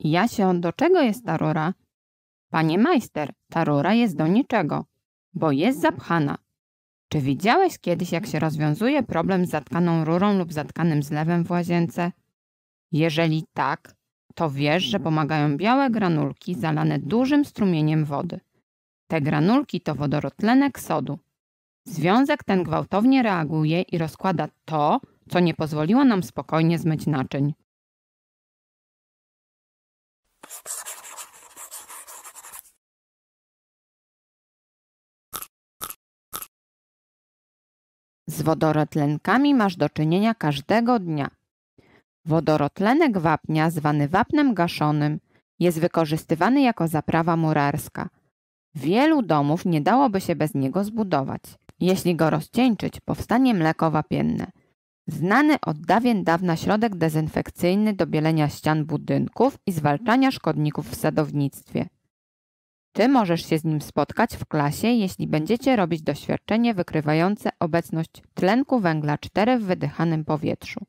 Ja się do czego jest ta rura? Panie majster, ta rura jest do niczego, bo jest zapchana. Czy widziałeś kiedyś, jak się rozwiązuje problem z zatkaną rurą lub zatkanym zlewem w łazience? Jeżeli tak, to wiesz, że pomagają białe granulki zalane dużym strumieniem wody. Te granulki to wodorotlenek sodu. Związek ten gwałtownie reaguje i rozkłada to, co nie pozwoliło nam spokojnie zmyć naczyń. Z wodorotlenkami masz do czynienia każdego dnia. Wodorotlenek wapnia, zwany wapnem gaszonym, jest wykorzystywany jako zaprawa murarska. Wielu domów nie dałoby się bez niego zbudować. Jeśli go rozcieńczyć, powstanie mleko wapienne. Znany od dawien dawna środek dezynfekcyjny do bielenia ścian budynków i zwalczania szkodników w sadownictwie. Ty możesz się z nim spotkać w klasie, jeśli będziecie robić doświadczenie wykrywające obecność tlenku węgla 4 w wydychanym powietrzu.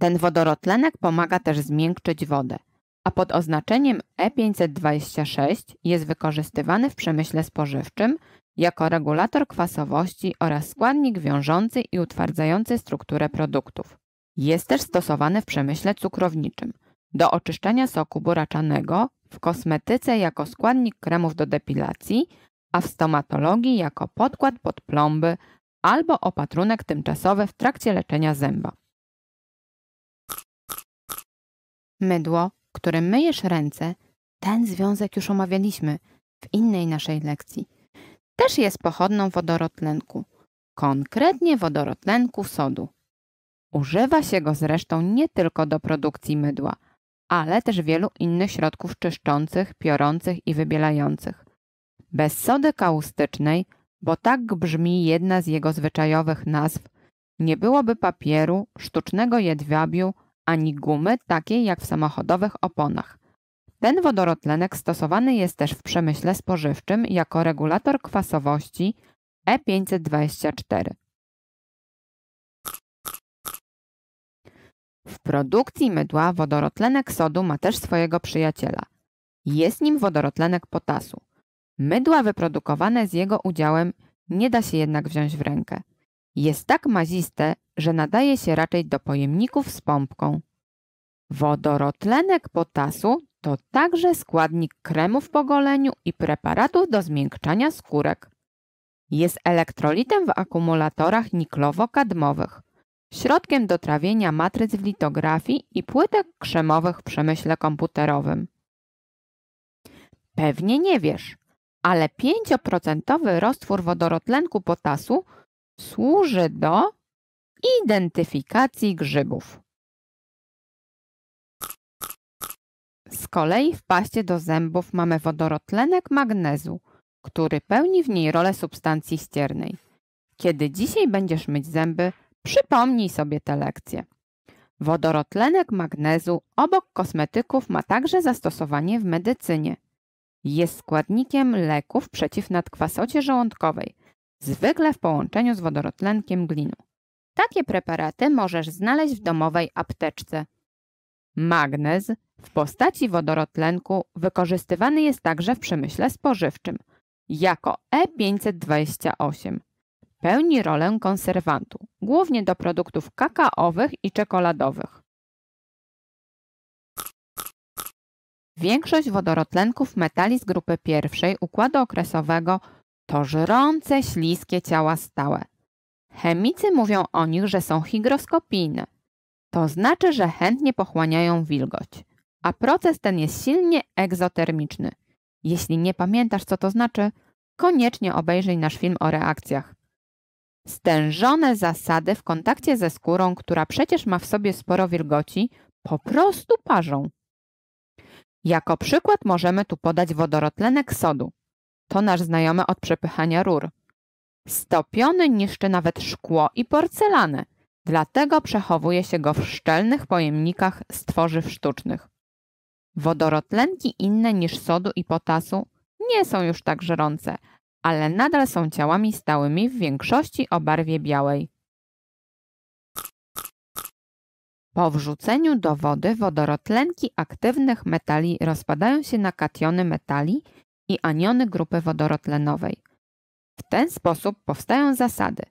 Ten wodorotlenek pomaga też zmiękczyć wodę, a pod oznaczeniem E526 jest wykorzystywany w przemyśle spożywczym jako regulator kwasowości oraz składnik wiążący i utwardzający strukturę produktów. Jest też stosowany w przemyśle cukrowniczym – do oczyszczania soku buraczanego, w kosmetyce jako składnik kremów do depilacji, a w stomatologii jako podkład pod plomby albo opatrunek tymczasowy w trakcie leczenia zęba. Mydło, którym myjesz ręce, ten związek już omawialiśmy w innej naszej lekcji. Też jest pochodną wodorotlenku, konkretnie wodorotlenku sodu. Używa się go zresztą nie tylko do produkcji mydła – ale też wielu innych środków czyszczących, piorących i wybielających. Bez sody kaustycznej, bo tak brzmi jedna z jego zwyczajowych nazw, nie byłoby papieru, sztucznego jedwabiu, ani gumy takiej jak w samochodowych oponach. Ten wodorotlenek stosowany jest też w przemyśle spożywczym jako regulator kwasowości E524. W produkcji mydła wodorotlenek sodu ma też swojego przyjaciela. Jest nim wodorotlenek potasu. Mydła wyprodukowane z jego udziałem nie da się jednak wziąć w rękę. Jest tak maziste, że nadaje się raczej do pojemników z pompką. Wodorotlenek potasu to także składnik kremów po goleniu i preparatów do zmiękczania skórek. Jest elektrolitem w akumulatorach niklowo-kadmowych. Środkiem do trawienia matryc w litografii i płytek krzemowych w przemyśle komputerowym. Pewnie nie wiesz, ale 5% roztwór wodorotlenku potasu służy do identyfikacji grzybów. Z kolei w paście do zębów mamy wodorotlenek magnezu, który pełni w niej rolę substancji ściernej. Kiedy dzisiaj będziesz myć zęby, Przypomnij sobie te lekcje. Wodorotlenek magnezu obok kosmetyków ma także zastosowanie w medycynie. Jest składnikiem leków przeciw nadkwasocie żołądkowej, zwykle w połączeniu z wodorotlenkiem glinu. Takie preparaty możesz znaleźć w domowej apteczce. Magnez w postaci wodorotlenku wykorzystywany jest także w przemyśle spożywczym jako E528 pełni rolę konserwantu, głównie do produktów kakaowych i czekoladowych. Większość wodorotlenków metali z grupy pierwszej układu okresowego to żrące, śliskie ciała stałe. Chemicy mówią o nich, że są higroskopijne. To znaczy, że chętnie pochłaniają wilgoć. A proces ten jest silnie egzotermiczny. Jeśli nie pamiętasz, co to znaczy, koniecznie obejrzyj nasz film o reakcjach. Stężone zasady w kontakcie ze skórą, która przecież ma w sobie sporo wilgoci, po prostu parzą. Jako przykład możemy tu podać wodorotlenek sodu. To nasz znajomy od przepychania rur. Stopiony niszczy nawet szkło i porcelanę, dlatego przechowuje się go w szczelnych pojemnikach z tworzyw sztucznych. Wodorotlenki inne niż sodu i potasu nie są już tak żerące, ale nadal są ciałami stałymi w większości o barwie białej. Po wrzuceniu do wody wodorotlenki aktywnych metali rozpadają się na kationy metali i aniony grupy wodorotlenowej. W ten sposób powstają zasady,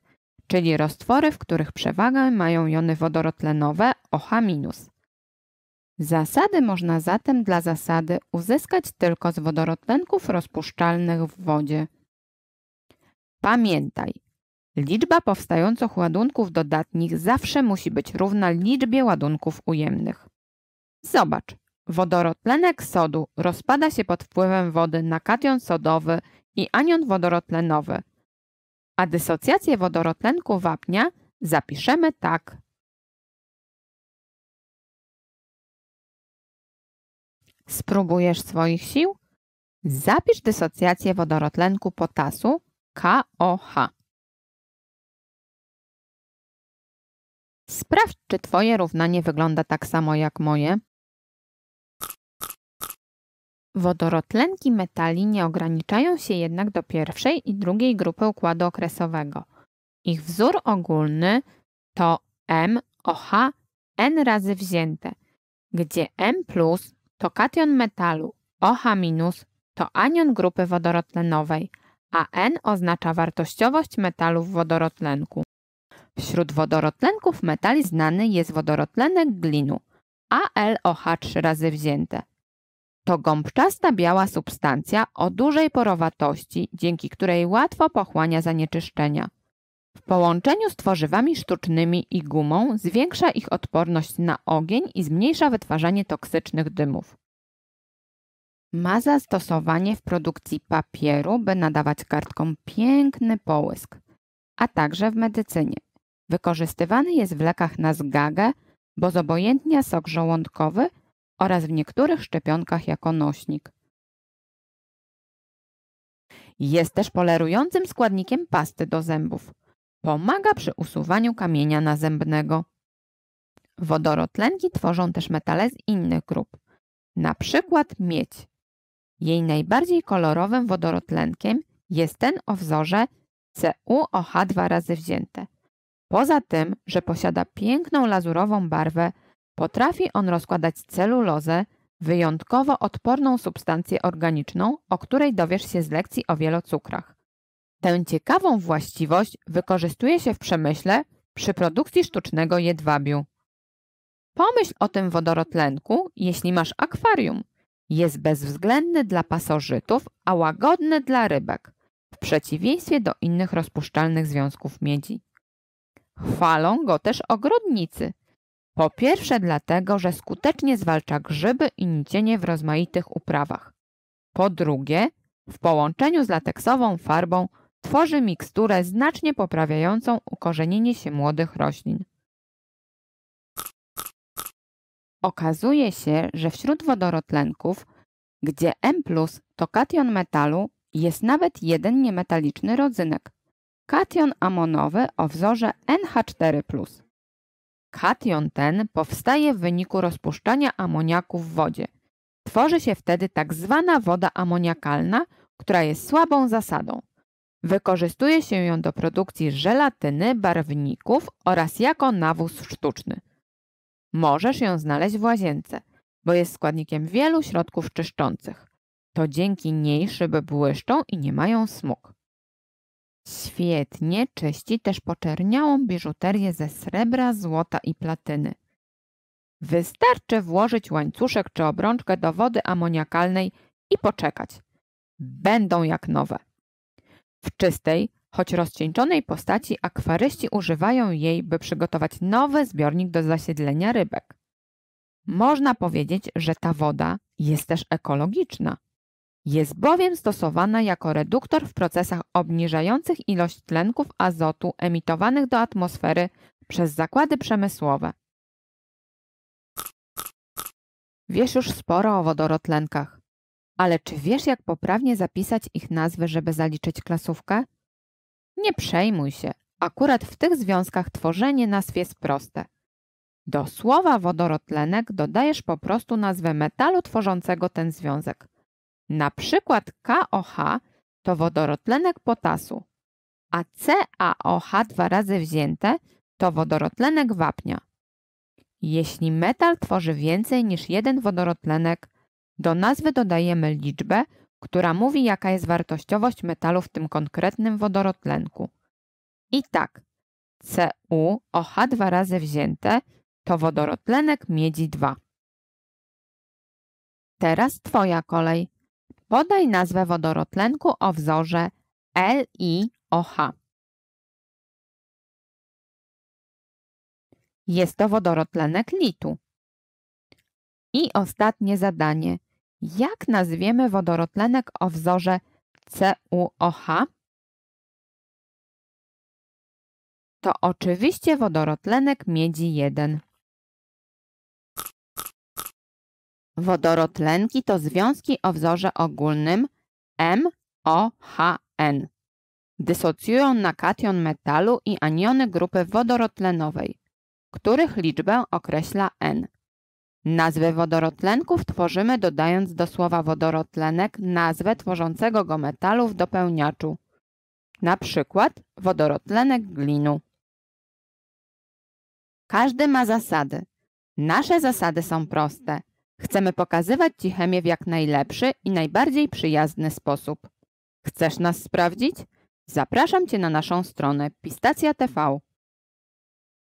czyli roztwory, w których przewagę mają jony wodorotlenowe OH-. Zasady można zatem dla zasady uzyskać tylko z wodorotlenków rozpuszczalnych w wodzie. Pamiętaj, liczba powstających ładunków dodatnich zawsze musi być równa liczbie ładunków ujemnych. Zobacz, wodorotlenek sodu rozpada się pod wpływem wody na kation sodowy i anion wodorotlenowy, a dysocjację wodorotlenku wapnia zapiszemy tak. Spróbujesz swoich sił? Zapisz dysocjację wodorotlenku potasu KOH. Sprawdź, czy Twoje równanie wygląda tak samo jak moje. Wodorotlenki metali nie ograniczają się jednak do pierwszej i drugiej grupy układu okresowego. Ich wzór ogólny to MOH n razy wzięte, gdzie M plus to kation metalu, OH minus to anion grupy wodorotlenowej – a N oznacza wartościowość metalów wodorotlenku. Wśród wodorotlenków metali znany jest wodorotlenek glinu, ALOH 3 razy wzięte. To gąbczasta biała substancja o dużej porowatości, dzięki której łatwo pochłania zanieczyszczenia. W połączeniu z tworzywami sztucznymi i gumą zwiększa ich odporność na ogień i zmniejsza wytwarzanie toksycznych dymów. Ma zastosowanie w produkcji papieru, by nadawać kartkom piękny połysk, a także w medycynie. Wykorzystywany jest w lekach na zgagę, bo zobojętnia sok żołądkowy oraz w niektórych szczepionkach jako nośnik. Jest też polerującym składnikiem pasty do zębów. Pomaga przy usuwaniu kamienia nazębnego. Wodorotlenki tworzą też metale z innych grup, na przykład miedź. Jej najbardziej kolorowym wodorotlenkiem jest ten o wzorze CuOH dwa razy wzięte. Poza tym, że posiada piękną lazurową barwę, potrafi on rozkładać celulozę, wyjątkowo odporną substancję organiczną, o której dowiesz się z lekcji o wielocukrach. Tę ciekawą właściwość wykorzystuje się w przemyśle przy produkcji sztucznego jedwabiu. Pomyśl o tym wodorotlenku, jeśli masz akwarium. Jest bezwzględny dla pasożytów, a łagodny dla rybek, w przeciwieństwie do innych rozpuszczalnych związków miedzi. Chwalą go też ogrodnicy. Po pierwsze dlatego, że skutecznie zwalcza grzyby i nicienie w rozmaitych uprawach. Po drugie, w połączeniu z lateksową farbą tworzy miksturę znacznie poprawiającą ukorzenienie się młodych roślin. Okazuje się, że wśród wodorotlenków, gdzie M to kation metalu, jest nawet jeden niemetaliczny rodzynek kation amonowy o wzorze NH4. Kation ten powstaje w wyniku rozpuszczania amoniaku w wodzie. Tworzy się wtedy tak zwana woda amoniakalna, która jest słabą zasadą. Wykorzystuje się ją do produkcji żelatyny, barwników oraz jako nawóz sztuczny. Możesz ją znaleźć w łazience, bo jest składnikiem wielu środków czyszczących. To dzięki niej szyby błyszczą i nie mają smug. Świetnie czyści też poczerniałą biżuterię ze srebra, złota i platyny. Wystarczy włożyć łańcuszek czy obrączkę do wody amoniakalnej i poczekać. Będą jak nowe. W czystej, Choć rozcieńczonej postaci, akwaryści używają jej, by przygotować nowy zbiornik do zasiedlenia rybek. Można powiedzieć, że ta woda jest też ekologiczna. Jest bowiem stosowana jako reduktor w procesach obniżających ilość tlenków azotu emitowanych do atmosfery przez zakłady przemysłowe. Wiesz już sporo o wodorotlenkach, ale czy wiesz, jak poprawnie zapisać ich nazwy, żeby zaliczyć klasówkę? Nie przejmuj się, akurat w tych związkach tworzenie nazw jest proste. Do słowa wodorotlenek dodajesz po prostu nazwę metalu tworzącego ten związek. Na przykład KOH to wodorotlenek potasu, a CaOH dwa razy wzięte to wodorotlenek wapnia. Jeśli metal tworzy więcej niż jeden wodorotlenek, do nazwy dodajemy liczbę, która mówi, jaka jest wartościowość metalu w tym konkretnym wodorotlenku. I tak, CuOH dwa razy wzięte to wodorotlenek miedzi 2. Teraz Twoja kolej. Podaj nazwę wodorotlenku o wzorze LiOH. Jest to wodorotlenek litu. I ostatnie zadanie. Jak nazwiemy wodorotlenek o wzorze CuOH? To oczywiście wodorotlenek miedzi 1. Wodorotlenki to związki o wzorze ogólnym MOHN. Dysocjują na kation metalu i aniony grupy wodorotlenowej, których liczbę określa N. Nazwy wodorotlenków tworzymy dodając do słowa wodorotlenek nazwę tworzącego go metalu w dopełniaczu, na przykład wodorotlenek glinu. Każdy ma zasady. Nasze zasady są proste. Chcemy pokazywać Ci chemię w jak najlepszy i najbardziej przyjazny sposób. Chcesz nas sprawdzić? Zapraszam Cię na naszą stronę Pistacja TV.